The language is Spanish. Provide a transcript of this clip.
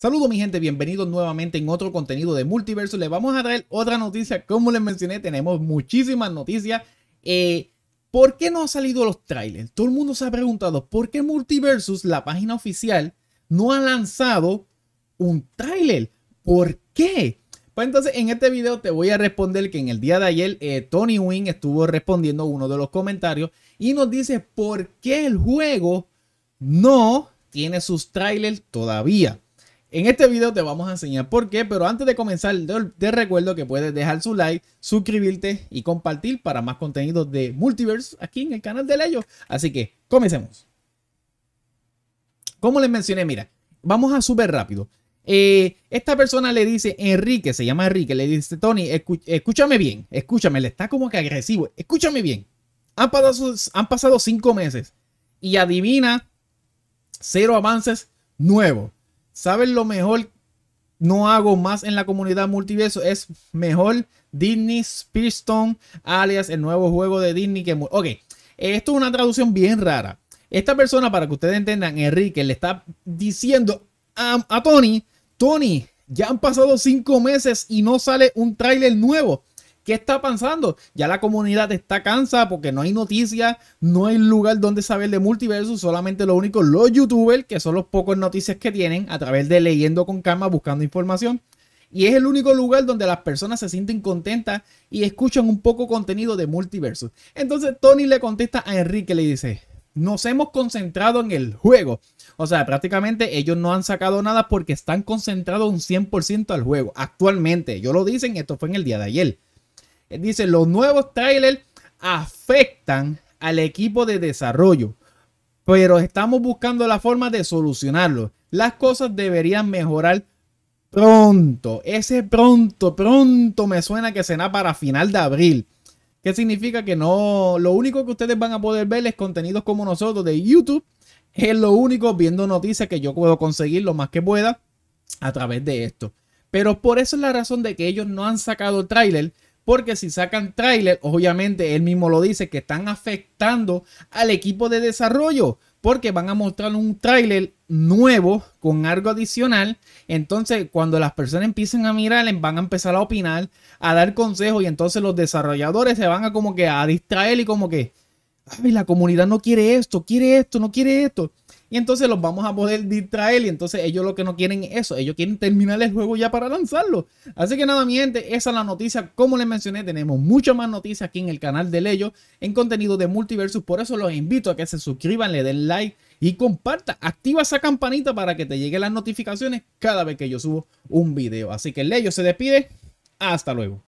Saludos mi gente, bienvenidos nuevamente en otro contenido de Multiversus Les vamos a traer otra noticia, como les mencioné, tenemos muchísimas noticias. Eh, ¿Por qué no han salido los trailers? Todo el mundo se ha preguntado, ¿por qué Multiversus, la página oficial, no ha lanzado un trailer? ¿Por qué? Pues entonces en este video te voy a responder que en el día de ayer eh, Tony Wing estuvo respondiendo uno de los comentarios y nos dice por qué el juego no tiene sus trailers todavía. En este video te vamos a enseñar por qué, pero antes de comenzar te recuerdo que puedes dejar su like, suscribirte y compartir para más contenido de Multiverse aquí en el canal de Leyo. Así que comencemos. Como les mencioné, mira, vamos a súper rápido. Eh, esta persona le dice, Enrique, se llama Enrique, le dice, Tony, escúchame bien, escúchame, le está como que agresivo, escúchame bien. Han pasado, han pasado cinco meses y adivina, cero avances nuevos. ¿Saben lo mejor? No hago más en la comunidad multiverso. Es mejor Disney Spearstone, alias el nuevo juego de Disney que... Ok, esto es una traducción bien rara. Esta persona, para que ustedes entendan, Enrique le está diciendo a, a Tony, Tony, ya han pasado cinco meses y no sale un tráiler nuevo. ¿Qué está pasando? Ya la comunidad está cansada porque no hay noticias, no hay lugar donde saber de Multiversus solamente lo único, los youtubers, que son los pocos noticias que tienen a través de leyendo con calma, buscando información. Y es el único lugar donde las personas se sienten contentas y escuchan un poco contenido de Multiversus, Entonces Tony le contesta a Enrique, le dice, nos hemos concentrado en el juego. O sea, prácticamente ellos no han sacado nada porque están concentrados un 100% al juego. Actualmente, yo lo dicen, esto fue en el día de ayer. Dice, los nuevos trailers afectan al equipo de desarrollo, pero estamos buscando la forma de solucionarlo. Las cosas deberían mejorar pronto. Ese pronto, pronto me suena que será para final de abril. ¿Qué significa que no? Lo único que ustedes van a poder ver es contenidos como nosotros de YouTube. Es lo único viendo noticias que yo puedo conseguir lo más que pueda a través de esto. Pero por eso es la razón de que ellos no han sacado tráiler porque si sacan tráiler, obviamente él mismo lo dice, que están afectando al equipo de desarrollo, porque van a mostrar un tráiler nuevo con algo adicional. Entonces, cuando las personas empiecen a mirar, van a empezar a opinar, a dar consejos y entonces los desarrolladores se van a como que a distraer y como que, la comunidad no quiere esto, quiere esto, no quiere esto. Y entonces los vamos a poder distraer. Y entonces ellos lo que no quieren es eso. Ellos quieren terminar el juego ya para lanzarlo. Así que nada, mi gente, esa es la noticia. Como les mencioné, tenemos muchas más noticias aquí en el canal de Leyo en contenido de Multiversus. Por eso los invito a que se suscriban, le den like y comparta. Activa esa campanita para que te lleguen las notificaciones cada vez que yo subo un video. Así que Leyo se despide. Hasta luego.